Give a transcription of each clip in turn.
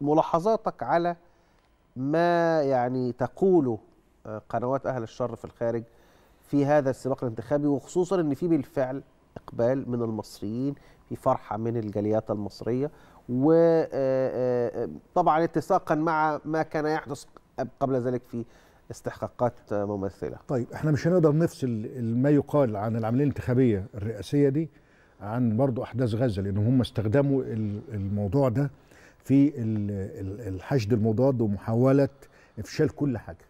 ملاحظاتك على ما يعني تقوله آه، قنوات أهل الشر في الخارج في هذا السباق الانتخابي وخصوصا أن في بالفعل إقبال من المصريين في فرحة من الجاليات المصرية وطبعا آه، آه، اتساقا مع ما كان يحدث قبل ذلك في استحقاقات ممثلة طيب احنا مش هنقدر نفصل ما يقال عن العملية الانتخابية الرئاسية دي عن برضو أحداث غزة لأن هم استخدموا الموضوع ده في الحشد المضاد ومحاوله افشال كل حاجه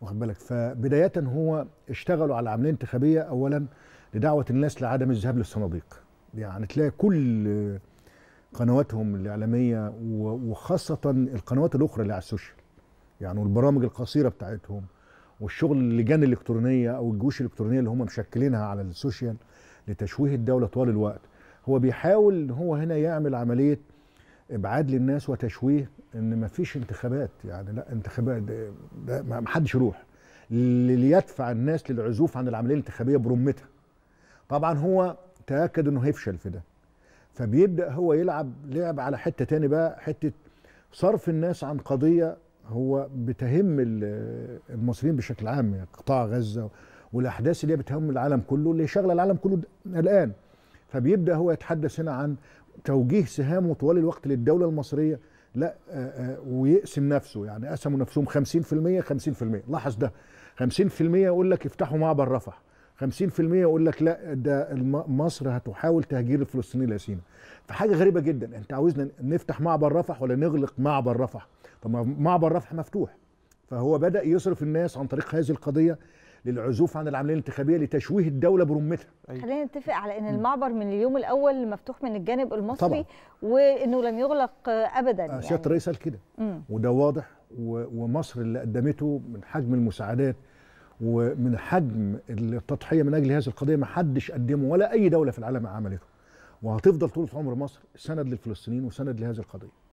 واخد بالك فبدايه هو اشتغلوا على عمليه انتخابيه اولا لدعوه الناس لعدم الذهاب للصناديق يعني تلاقي كل قنواتهم الاعلاميه وخاصه القنوات الاخرى اللي على السوشيال يعني والبرامج القصيره بتاعتهم والشغل اللجان الالكترونيه او الجيوش الالكترونيه اللي هم مشكلينها على السوشيال لتشويه الدوله طوال الوقت هو بيحاول هو هنا يعمل عمليه ابعاد للناس وتشويه ان ما فيش انتخابات يعني لا انتخابات ده ما حدش يروح اللي يدفع الناس للعزوف عن العمليه الانتخابيه برمتها طبعا هو تاكد انه هيفشل في ده فبيبدا هو يلعب لعب على حته تاني بقى حته صرف الناس عن قضيه هو بتهم المصريين بشكل عام يعني قطاع غزه والاحداث اللي هي بتهم العالم كله اللي شغله العالم كله الان فبيبدا هو يتحدث هنا عن توجيه سهامه طوال الوقت للدولة المصرية لا آه، آه، ويقسم نفسه يعني قسموا نفسهم 50% 50% لاحظ ده 50% يقول لك افتحوا معبر رفح 50% يقول لك لا ده مصر هتحاول تهجير الفلسطينيين لسينا فحاجه غريبه جدا انت عاوزنا نفتح معبر رفح ولا نغلق معبر رفح طب معبر رفح مفتوح فهو بدا يصرف الناس عن طريق هذه القضيه للعزوف عن العمليه الانتخابيه لتشويه الدوله برمتها أيوة. خلينا نتفق على ان المعبر من اليوم الاول مفتوح من الجانب المصري طبعا. وانه لم يغلق ابدا آه، يعني سياده الرئيس قال كده وده واضح ومصر اللي قدمته من حجم المساعدات ومن حجم التضحيه من اجل هذه القضيه ما حدش قدمه ولا اي دوله في العالم عملته وهتفضل طول عمر مصر سند للفلسطينيين وسند لهذه القضيه